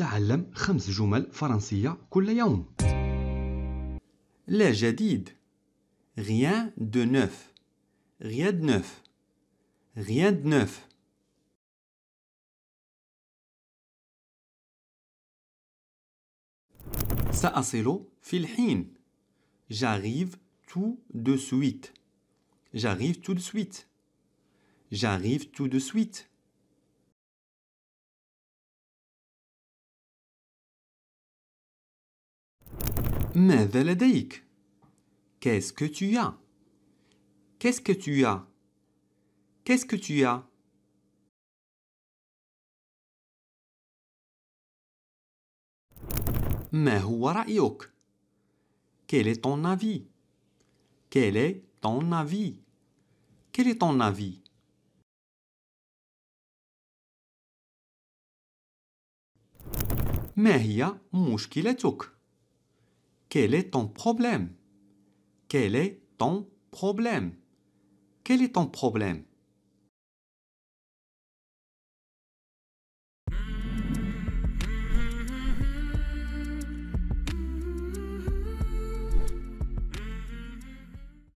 تعلم خمس Rien de neuf. Rien de neuf. Rien de neuf. سأصل في الحين. J'arrive tout de suite. J'arrive tout de suite. J'arrive tout de suite. ماذا لديك؟ Qu'est-ce que tu as? Qu'est-ce que tu as? Qu'est-ce que tu as? ما هو رأيك؟ Quel est ton avis? Quel est ton avis? Quel est ton avis? ما هي مشكلتك؟ quel est ton problème Quel est ton problème Quel est ton problème